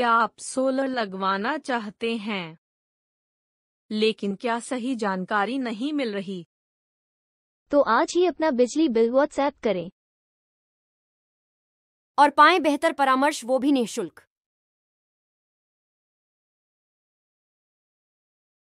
क्या आप सोलर लगवाना चाहते हैं लेकिन क्या सही जानकारी नहीं मिल रही तो आज ही अपना बिजली बिल व्हाट्सएप करें और पाएं बेहतर परामर्श वो भी निःशुल्क